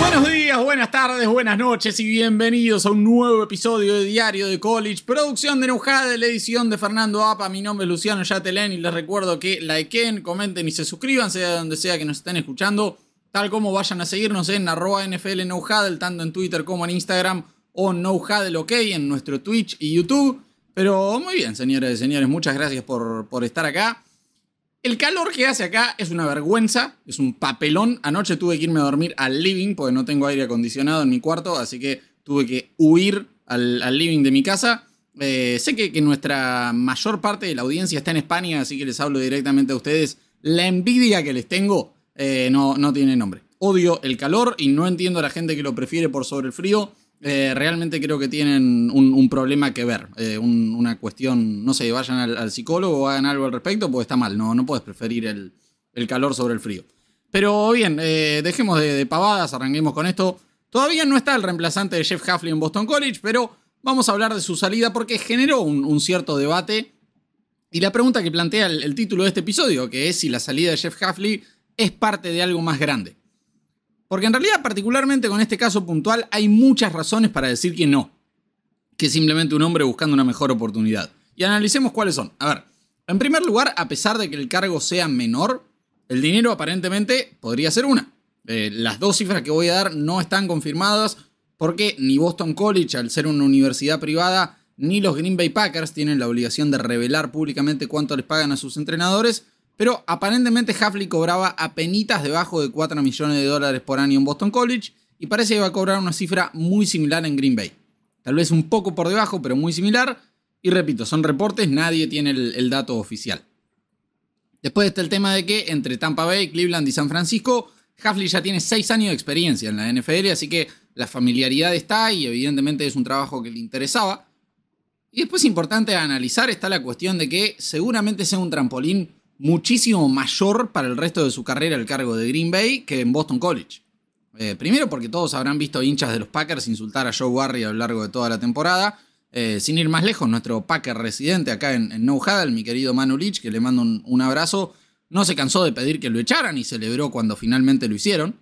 Buenos días, buenas tardes, buenas noches y bienvenidos a un nuevo episodio de Diario de College, producción de de la edición de Fernando Apa. Mi nombre es Luciano Yatelén y les recuerdo que likeen, comenten y se suscriban, sea donde sea que nos estén escuchando, tal como vayan a seguirnos en arroba NFL tanto en Twitter como en Instagram o Neujadel OK en nuestro Twitch y YouTube. Pero muy bien, señores y señores, muchas gracias por, por estar acá. El calor que hace acá es una vergüenza, es un papelón. Anoche tuve que irme a dormir al living porque no tengo aire acondicionado en mi cuarto, así que tuve que huir al, living de mi casa. Eh, sé que, nuestra mayor parte de la audiencia está en España, así que les hablo directamente a ustedes. La envidia que les tengo eh, no, no tiene nombre. Odio el calor y no entiendo a la gente que lo prefiere por sobre el frío. Eh, realmente creo que tienen un, problema que ver, eh, una cuestión, no sé, vayan al, psicólogo o hagan algo al respecto, porque está mal, no, no puedes preferir el, calor sobre el frío. Pero bien, eh, dejemos de, pavadas, arranquemos con esto. Todavía no está el reemplazante de Jeff Huffley en Boston College, pero vamos a hablar de su salida porque generó un, cierto debate. Y la pregunta que plantea el, el título de este episodio, que es si la salida de Jeff Huffley es parte de algo más grande. Porque en realidad, particularmente con este caso puntual, hay muchas razones para decir que no, que simplemente un hombre buscando una mejor oportunidad. Y analicemos cuáles son. A ver, en primer lugar, a pesar de que el cargo sea menor, el dinero aparentemente podría ser una. Eh, las dos cifras que voy a dar no están confirmadas porque ni Boston College, al ser una universidad privada, ni los Green Bay Packers tienen la obligación de revelar públicamente cuánto les pagan a sus entrenadores. Pero aparentemente Hafley cobraba apenas debajo de 4 millones de dólares por año en Boston College y parece que va a cobrar una cifra muy similar en Green Bay. Tal vez un poco por debajo, pero muy similar. Y repito, son reportes, nadie tiene el, dato oficial. Después está el tema de que entre Tampa Bay, Cleveland y San Francisco, Hafley ya tiene 6 años de experiencia en la NFL, así que la familiaridad está y evidentemente es un trabajo que le interesaba. Y después importante analizar está la cuestión de que seguramente sea un trampolín muchísimo mayor para el resto de su carrera el cargo de Green Bay que en Boston College. Eh, primero porque todos habrán visto hinchas de los Packers insultar a Joe Barry a lo largo de toda la temporada. Eh, sin ir más lejos, nuestro Packer residente acá en, No Huddle, mi querido Manu Lich, que le mando un, abrazo, no se cansó de pedir que lo echaran y celebró cuando finalmente lo hicieron.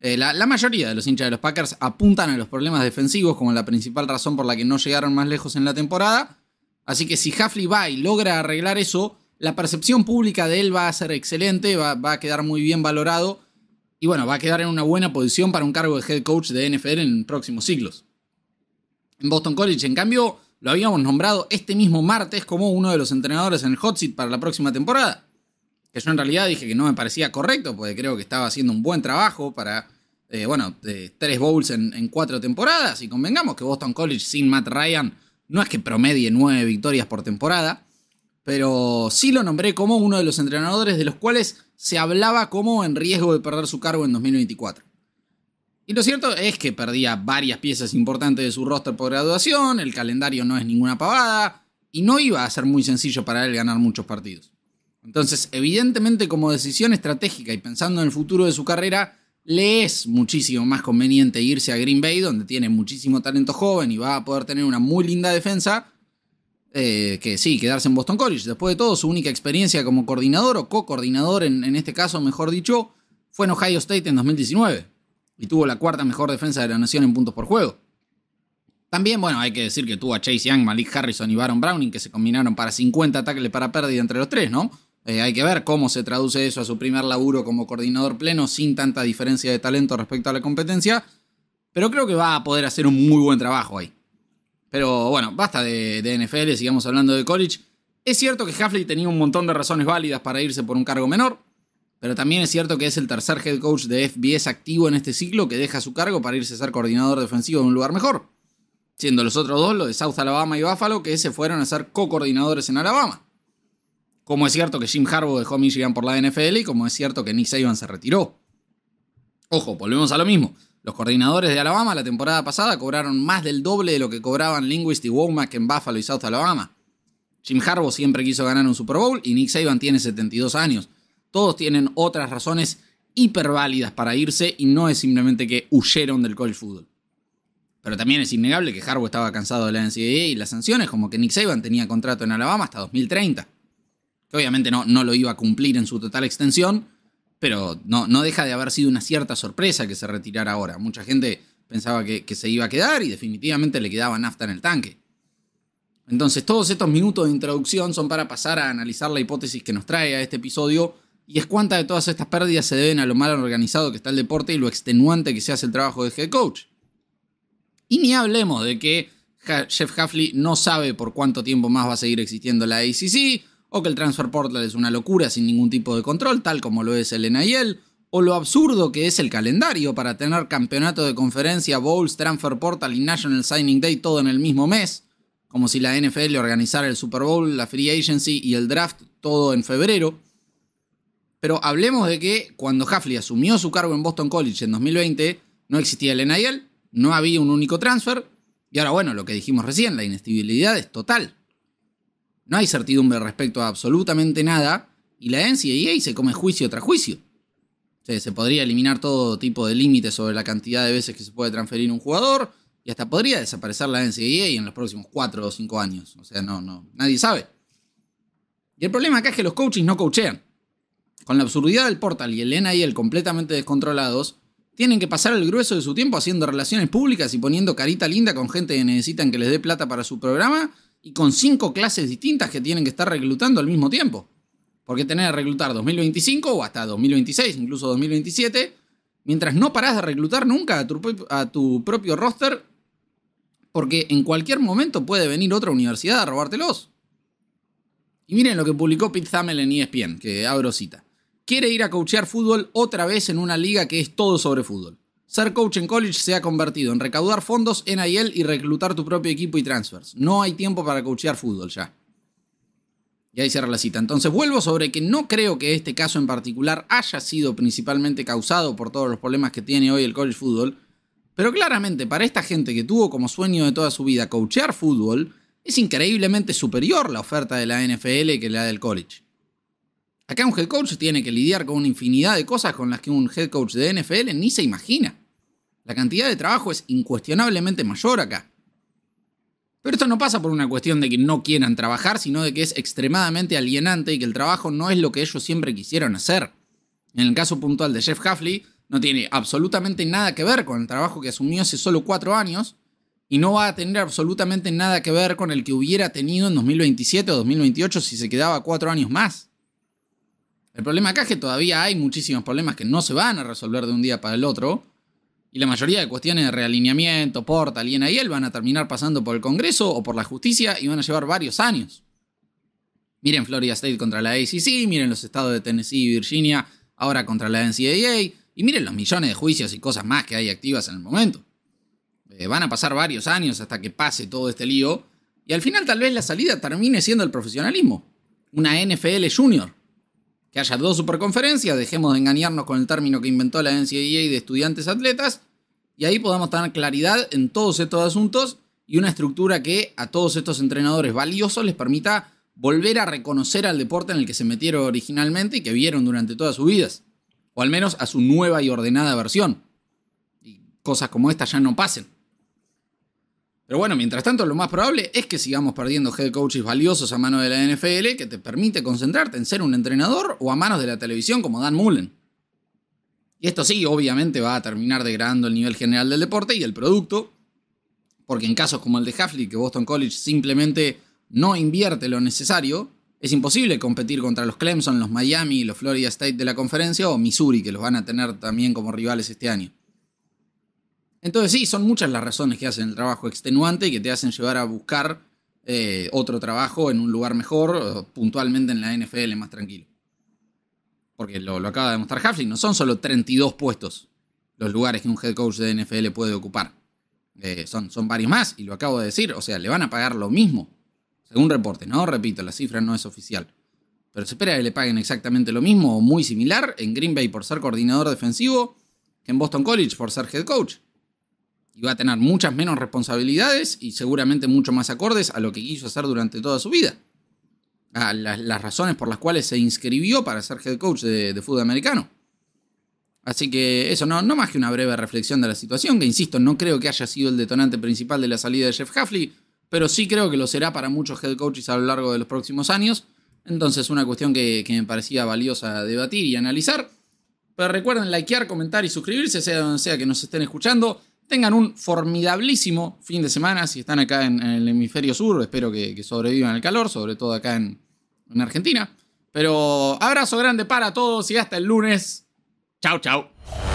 Eh, la, mayoría de los hinchas de los Packers apuntan a los problemas defensivos como la principal razón por la que no llegaron más lejos en la temporada. Así que si Hafley va y logra arreglar eso, la percepción pública de él va a ser excelente, va, a quedar muy bien valorado y bueno, va a quedar en una buena posición para un cargo de head coach de NFL en próximos siglos. En Boston College, en cambio, lo habíamos nombrado este mismo martes como uno de los entrenadores en el hot seat para la próxima temporada. Que yo en realidad dije que no me parecía correcto, porque creo que estaba haciendo un buen trabajo para, eh, bueno, tres bowls en, en cuatro temporadas. Y convengamos que Boston College sin Matt Ryan no es que promedie nueve victorias por temporada pero sí lo nombré como uno de los entrenadores de los cuales se hablaba como en riesgo de perder su cargo en 2024. Y lo cierto es que perdía varias piezas importantes de su roster por graduación, el calendario no es ninguna pavada, y no iba a ser muy sencillo para él ganar muchos partidos. Entonces, evidentemente como decisión estratégica y pensando en el futuro de su carrera, le es muchísimo más conveniente irse a Green Bay, donde tiene muchísimo talento joven y va a poder tener una muy linda defensa, eh, que sí, quedarse en Boston College. Después de todo, su única experiencia como coordinador o co-coordinador, en, este caso, mejor dicho, fue en Ohio State en 2019 y tuvo la cuarta mejor defensa de la nación en puntos por juego. También, bueno, hay que decir que tuvo a Chase Young, Malik Harrison y Baron Browning que se combinaron para 50 tackles para pérdida entre los tres, ¿no? Eh, hay que ver cómo se traduce eso a su primer laburo como coordinador pleno sin tanta diferencia de talento respecto a la competencia, pero creo que va a poder hacer un muy buen trabajo ahí. Pero bueno, basta de, NFL, sigamos hablando de college. Es cierto que Hafley tenía un montón de razones válidas para irse por un cargo menor, pero también es cierto que es el tercer head coach de FBS activo en este ciclo que deja su cargo para irse a ser coordinador defensivo en un lugar mejor. Siendo los otros dos, los de South Alabama y Buffalo, que se fueron a ser co-coordinadores en Alabama. Como es cierto que Jim Harbaugh dejó Michigan por la NFL y como es cierto que Nick Saban se retiró. Ojo, volvemos a lo mismo. Los coordinadores de Alabama la temporada pasada cobraron más del doble de lo que cobraban Linguist y Womack en Buffalo y South Alabama. Jim Harbaugh siempre quiso ganar un Super Bowl y Nick Saban tiene 72 años. Todos tienen otras razones hiperválidas para irse y no es simplemente que huyeron del college football. Pero también es innegable que Harbaugh estaba cansado de la NCAA y las sanciones, como que Nick Saban tenía contrato en Alabama hasta 2030, que obviamente no, no lo iba a cumplir en su total extensión, pero no, no deja de haber sido una cierta sorpresa que se retirara ahora. Mucha gente pensaba que, se iba a quedar y definitivamente le quedaba nafta en el tanque. Entonces, todos estos minutos de introducción son para pasar a analizar la hipótesis que nos trae a este episodio y es cuánta de todas estas pérdidas se deben a lo mal organizado que está el deporte y lo extenuante que se hace el trabajo de head coach. Y ni hablemos de que Jeff Hafley no sabe por cuánto tiempo más va a seguir existiendo la ACC, o que el transfer portal es una locura sin ningún tipo de control, tal como lo es el NIL, o lo absurdo que es el calendario para tener campeonato de conferencia, bowls, transfer portal y National Signing Day todo en el mismo mes, como si la NFL organizara el Super Bowl, la Free Agency y el draft todo en febrero. Pero hablemos de que cuando Hafley asumió su cargo en Boston College en 2020, no existía el NIL, no había un único transfer, y ahora bueno, lo que dijimos recién, la inestabilidad es total. No hay certidumbre respecto a absolutamente nada y la NCAA se come juicio tras juicio. O sea, se podría eliminar todo tipo de límites sobre la cantidad de veces que se puede transferir un jugador y hasta podría desaparecer la NCAA en los próximos 4 o 5 años. O sea, no, no, nadie sabe. Y el problema acá es que los coaches no coachean. Con la absurdidad del portal y el NIL completamente descontrolados, tienen que pasar el grueso de su tiempo haciendo relaciones públicas y poniendo carita linda con gente que necesitan que les dé plata para su programa y con cinco clases distintas que tienen que estar reclutando al mismo tiempo. Porque tener que reclutar 2025 o hasta 2026, incluso 2027, mientras no parás de reclutar nunca a tu, propio roster, porque en cualquier momento puede venir otra universidad a robártelos. Y miren lo que publicó Pete Thamel en ESPN, que abro cita. Quiere ir a coachear fútbol otra vez en una liga que es todo sobre fútbol. Ser coach en college se ha convertido en recaudar fondos, en NIL y reclutar tu propio equipo y transfers. No hay tiempo para coachear fútbol ya. Y ahí cierra la cita. Entonces vuelvo sobre que no creo que este caso en particular haya sido principalmente causado por todos los problemas que tiene hoy el college fútbol. Pero claramente para esta gente que tuvo como sueño de toda su vida coachear fútbol, es increíblemente superior la oferta de la NFL que la del college. Acá un head coach tiene que lidiar con una infinidad de cosas con las que un head coach de NFL ni se imagina. La cantidad de trabajo es incuestionablemente mayor acá. Pero esto no pasa por una cuestión de que no quieran trabajar, sino de que es extremadamente alienante y que el trabajo no es lo que ellos siempre quisieron hacer. En el caso puntual de Jeff Huffley, no tiene absolutamente nada que ver con el trabajo que asumió hace solo cuatro años y no va a tener absolutamente nada que ver con el que hubiera tenido en 2027 o 2028 si se quedaba cuatro años más. El problema acá es que todavía hay muchísimos problemas que no se van a resolver de un día para el otro. Y la mayoría de cuestiones de realineamiento, Portal y él van a terminar pasando por el Congreso o por la justicia y van a llevar varios años. Miren Florida State contra la ACC, miren los estados de Tennessee y Virginia ahora contra la NCAA y miren los millones de juicios y cosas más que hay activas en el momento. Eh, van a pasar varios años hasta que pase todo este lío y al final tal vez la salida termine siendo el profesionalismo. Una NFL junior que haya dos superconferencias, dejemos de engañarnos con el término que inventó la NCAA de estudiantes atletas, y ahí podamos tener claridad en todos estos asuntos y una estructura que a todos estos entrenadores valiosos les permita volver a reconocer al deporte en el que se metieron originalmente y que vieron durante todas sus vidas, o al menos a su nueva y ordenada versión. Y cosas como esta ya no pasen. Pero bueno, mientras tanto, lo más probable es que sigamos perdiendo head coaches valiosos a manos de la NFL que te permite concentrarte en ser un entrenador o a manos de la televisión como Dan Mullen. Y esto sí, obviamente va a terminar degradando el nivel general del deporte y el producto, porque en casos como el de Hafley, que Boston College simplemente no invierte lo necesario, es imposible competir contra los Clemson, los Miami, los Florida State de la conferencia o Missouri, que los van a tener también como rivales este año. Entonces sí, son muchas las razones que hacen el trabajo extenuante y que te hacen llevar a buscar eh, otro trabajo en un lugar mejor, puntualmente en la NFL más tranquilo. Porque lo, acaba de demostrar Huffling, no son solo 32 puestos los lugares que un head coach de NFL puede ocupar. Eh, son, son varios más, y lo acabo de decir, o sea, le van a pagar lo mismo, según reporte ¿no? Repito, la cifra no es oficial. Pero se espera que le paguen exactamente lo mismo o muy similar en Green Bay por ser coordinador defensivo que en Boston College por ser head coach y va a tener muchas menos responsabilidades y seguramente mucho más acordes a lo que quiso hacer durante toda su vida. A las, razones por las cuales se inscribió para ser head coach de, fútbol americano. Así que eso no, no más que una breve reflexión de la situación, que insisto, no creo que haya sido el detonante principal de la salida de Jeff Hafley, pero sí creo que lo será para muchos head coaches a lo largo de los próximos años. Entonces, una cuestión que, que me parecía valiosa debatir y analizar. Pero recuerden likear, comentar y suscribirse, sea donde sea que nos estén escuchando. Tengan un formidabilísimo fin de semana si están acá en, el hemisferio sur. Espero que, sobrevivan al calor, sobre todo acá en, en Argentina. Pero abrazo grande para todos y hasta el lunes. Chau, chau.